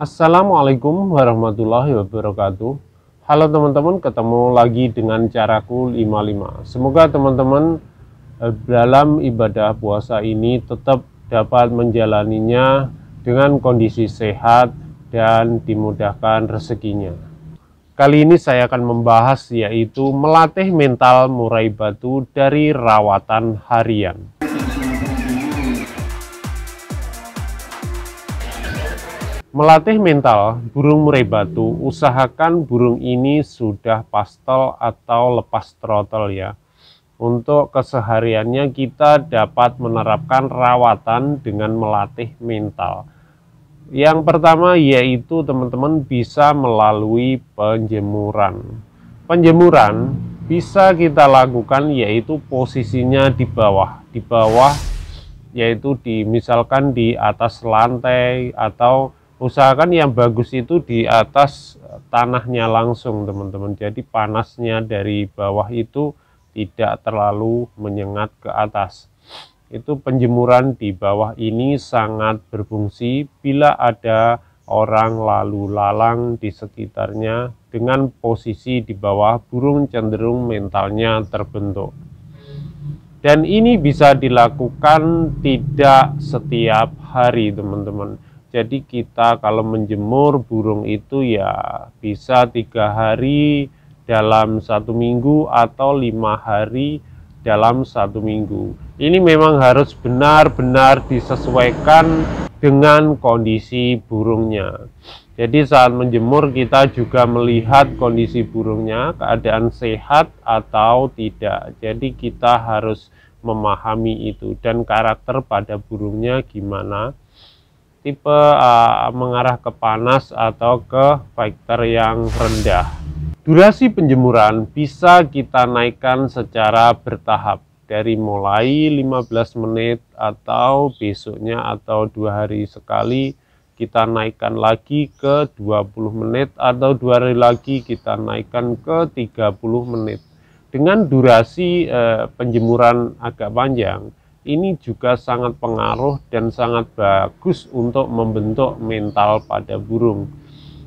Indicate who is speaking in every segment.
Speaker 1: Assalamualaikum warahmatullahi wabarakatuh Halo teman-teman ketemu lagi dengan caraku 55 Semoga teman-teman eh, dalam ibadah puasa ini tetap dapat menjalaninya dengan kondisi sehat dan dimudahkan rezekinya Kali ini saya akan membahas yaitu melatih mental murai batu dari rawatan harian Melatih mental burung murai batu, usahakan burung ini sudah pastel atau lepas trotel ya. Untuk kesehariannya kita dapat menerapkan rawatan dengan melatih mental. Yang pertama yaitu teman-teman bisa melalui penjemuran. Penjemuran bisa kita lakukan yaitu posisinya di bawah, di bawah yaitu di misalkan di atas lantai atau usahakan yang bagus itu di atas tanahnya langsung teman-teman jadi panasnya dari bawah itu tidak terlalu menyengat ke atas itu penjemuran di bawah ini sangat berfungsi bila ada orang lalu lalang di sekitarnya dengan posisi di bawah burung cenderung mentalnya terbentuk dan ini bisa dilakukan tidak setiap hari teman-teman jadi kita kalau menjemur burung itu ya bisa tiga hari dalam satu minggu atau lima hari dalam satu minggu. Ini memang harus benar-benar disesuaikan dengan kondisi burungnya. Jadi saat menjemur kita juga melihat kondisi burungnya, keadaan sehat atau tidak. Jadi kita harus memahami itu dan karakter pada burungnya gimana tipe uh, mengarah ke panas atau ke faktor yang rendah. Durasi penjemuran bisa kita naikkan secara bertahap dari mulai 15 menit atau besoknya atau dua hari sekali kita naikkan lagi ke 20 menit atau dua hari lagi kita naikkan ke 30 menit. Dengan durasi eh, penjemuran agak panjang, ini juga sangat pengaruh dan sangat bagus untuk membentuk mental pada burung.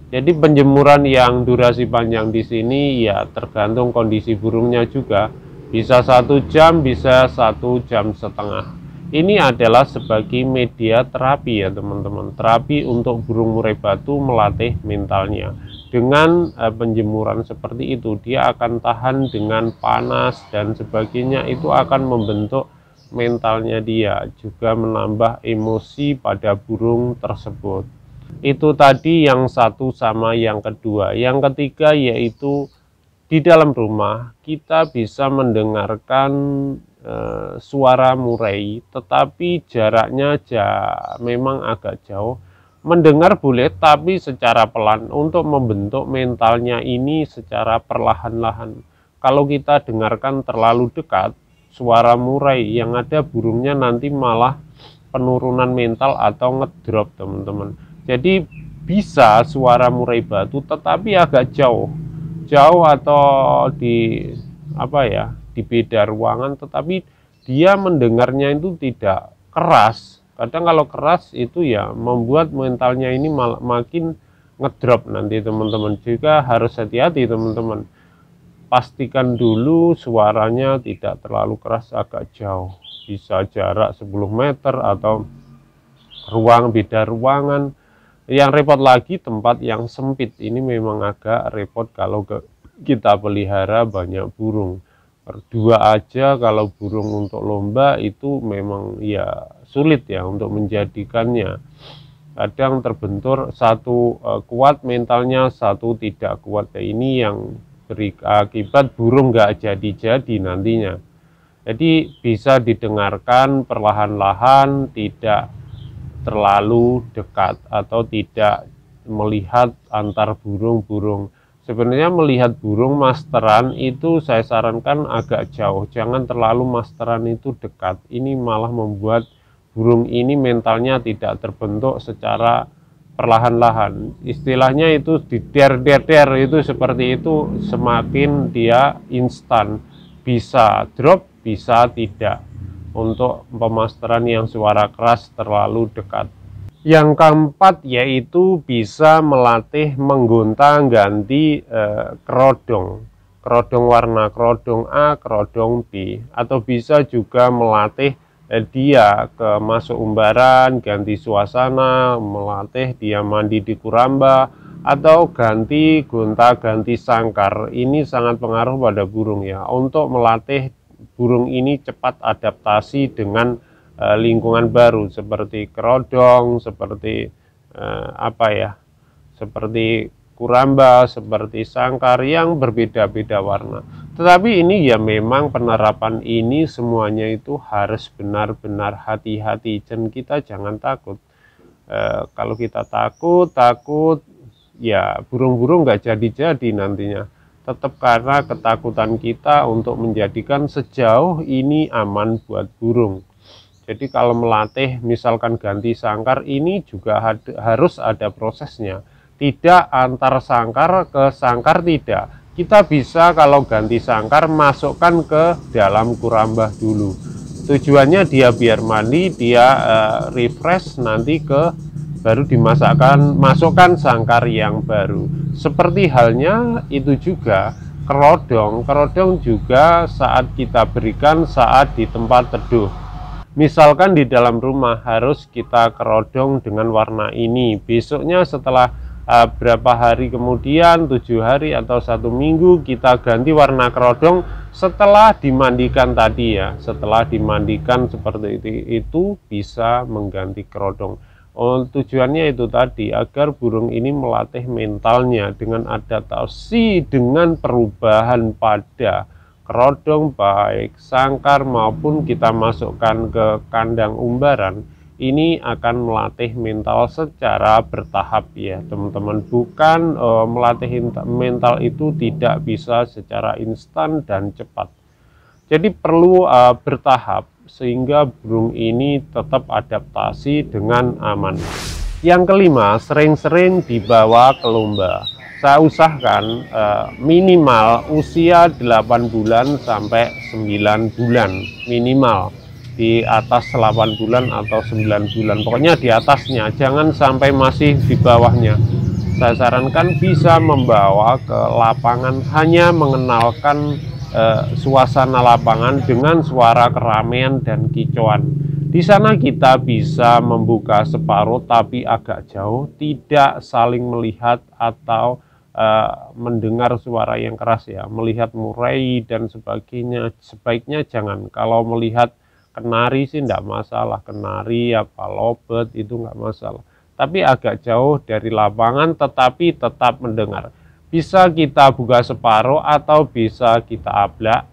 Speaker 1: Jadi penjemuran yang durasi panjang di sini ya tergantung kondisi burungnya juga bisa satu jam bisa satu jam setengah. Ini adalah sebagai media terapi ya teman-teman terapi untuk burung murai batu melatih mentalnya dengan eh, penjemuran seperti itu dia akan tahan dengan panas dan sebagainya itu akan membentuk mentalnya dia juga menambah emosi pada burung tersebut itu tadi yang satu sama yang kedua yang ketiga yaitu di dalam rumah kita bisa mendengarkan e, suara murai tetapi jaraknya ja, memang agak jauh mendengar boleh tapi secara pelan untuk membentuk mentalnya ini secara perlahan-lahan kalau kita dengarkan terlalu dekat suara murai yang ada burungnya nanti malah penurunan mental atau ngedrop teman-teman jadi bisa suara murai batu tetapi agak jauh jauh atau di apa ya di beda ruangan tetapi dia mendengarnya itu tidak keras kadang kalau keras itu ya membuat mentalnya ini makin ngedrop nanti teman-teman juga harus hati-hati teman-teman pastikan dulu suaranya tidak terlalu keras agak jauh bisa jarak 10 meter atau ruang beda ruangan yang repot lagi tempat yang sempit ini memang agak repot kalau ke, kita pelihara banyak burung berdua aja kalau burung untuk lomba itu memang ya sulit ya untuk menjadikannya kadang terbentur satu eh, kuat mentalnya satu tidak kuat ya ini yang berakibat ah, burung nggak jadi-jadi nantinya. Jadi bisa didengarkan perlahan-lahan, tidak terlalu dekat atau tidak melihat antar burung-burung. Sebenarnya melihat burung masteran itu saya sarankan agak jauh, jangan terlalu masteran itu dekat. Ini malah membuat burung ini mentalnya tidak terbentuk secara perlahan-lahan istilahnya itu di der der der itu seperti itu semakin dia instan bisa drop bisa tidak untuk pemasteran yang suara keras terlalu dekat yang keempat yaitu bisa melatih menggonta ganti eh, kerodong kerodong warna kerodong A kerodong B atau bisa juga melatih eh, dia ke masuk umbaran, ganti suasana, melatih dia mandi di kuramba, atau ganti gonta ganti sangkar ini sangat pengaruh pada burung ya untuk melatih burung ini cepat adaptasi dengan eh, lingkungan baru seperti kerodong seperti eh, apa ya seperti kuramba, seperti sangkar yang berbeda-beda warna. Tetapi ini ya memang penerapan ini semuanya itu harus benar-benar hati-hati dan kita jangan takut. E, kalau kita takut, takut ya burung-burung nggak jadi-jadi nantinya. Tetap karena ketakutan kita untuk menjadikan sejauh ini aman buat burung. Jadi kalau melatih misalkan ganti sangkar ini juga harus ada prosesnya tidak antar sangkar ke sangkar tidak kita bisa kalau ganti sangkar masukkan ke dalam kurambah dulu tujuannya dia biar mandi dia uh, refresh nanti ke baru dimasakkan masukkan sangkar yang baru seperti halnya itu juga kerodong kerodong juga saat kita berikan saat di tempat teduh misalkan di dalam rumah harus kita kerodong dengan warna ini besoknya setelah uh, berapa hari kemudian tujuh hari atau satu minggu kita ganti warna kerodong setelah dimandikan tadi ya setelah dimandikan seperti itu, itu bisa mengganti kerodong oh, tujuannya itu tadi agar burung ini melatih mentalnya dengan adaptasi dengan perubahan pada kerodong baik sangkar maupun kita masukkan ke kandang umbaran ini akan melatih mental secara bertahap ya teman-teman bukan e, melatih mental itu tidak bisa secara instan dan cepat jadi perlu e, bertahap sehingga burung ini tetap adaptasi dengan aman yang kelima sering-sering dibawa ke lomba saya usahakan e, minimal usia 8 bulan sampai 9 bulan minimal di atas 8 bulan atau 9 bulan pokoknya di atasnya jangan sampai masih di bawahnya saya sarankan bisa membawa ke lapangan hanya mengenalkan eh, suasana lapangan dengan suara keramaian dan kicauan di sana kita bisa membuka separuh tapi agak jauh tidak saling melihat atau Uh, mendengar suara yang keras ya, melihat murai dan sebagainya, sebaiknya jangan. Kalau melihat kenari sih enggak masalah kenari apa lobet itu enggak masalah tapi agak jauh dari lapangan tetapi tetap mendengar bisa kita buka separuh atau bisa kita ablak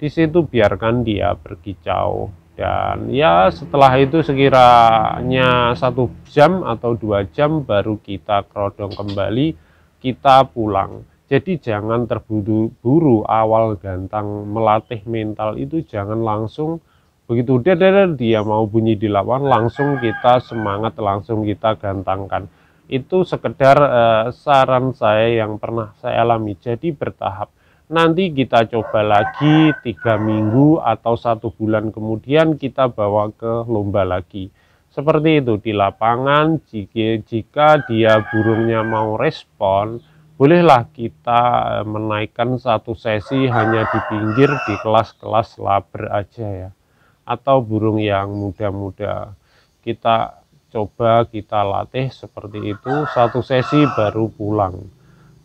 Speaker 1: di situ biarkan dia pergi jauh dan ya setelah itu sekiranya satu jam atau dua jam baru kita kerodong kembali kita pulang jadi jangan terburu-buru awal gantang melatih mental itu jangan langsung begitu dia dia, dia mau bunyi di lawan langsung kita semangat langsung kita gantangkan itu sekedar uh, saran saya yang pernah saya alami jadi bertahap nanti kita coba lagi tiga minggu atau satu bulan kemudian kita bawa ke lomba lagi seperti itu di lapangan jika, jika dia burungnya mau respon bolehlah kita eh, menaikkan satu sesi hanya di pinggir di kelas-kelas laber aja ya atau burung yang muda-muda kita coba kita latih seperti itu satu sesi baru pulang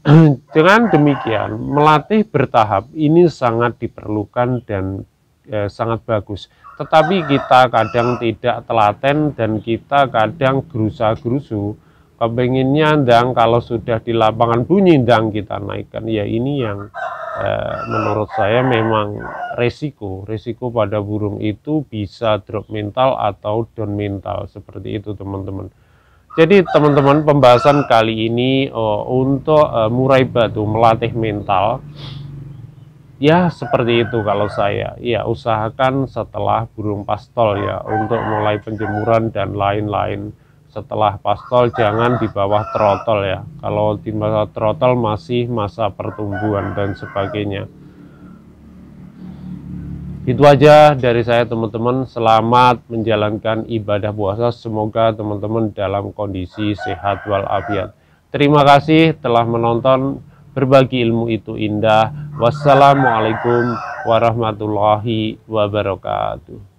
Speaker 1: dengan demikian melatih bertahap ini sangat diperlukan dan eh, sangat bagus tetapi kita kadang tidak telaten dan kita kadang gerusa-gerusu kepenginnya dan kalau sudah di lapangan bunyi dan kita naikkan ya ini yang Eh, menurut saya memang resiko resiko pada burung itu bisa drop mental atau down mental seperti itu teman-teman jadi teman-teman pembahasan kali ini oh, untuk uh, murai batu melatih mental ya seperti itu kalau saya ya usahakan setelah burung pastol ya untuk mulai penjemuran dan lain-lain setelah pastol jangan di bawah trotol ya kalau di bawah trotol masih masa pertumbuhan dan sebagainya itu aja dari saya teman-teman selamat menjalankan ibadah puasa semoga teman-teman dalam kondisi sehat walafiat terima kasih telah menonton berbagi ilmu itu indah wassalamualaikum warahmatullahi wabarakatuh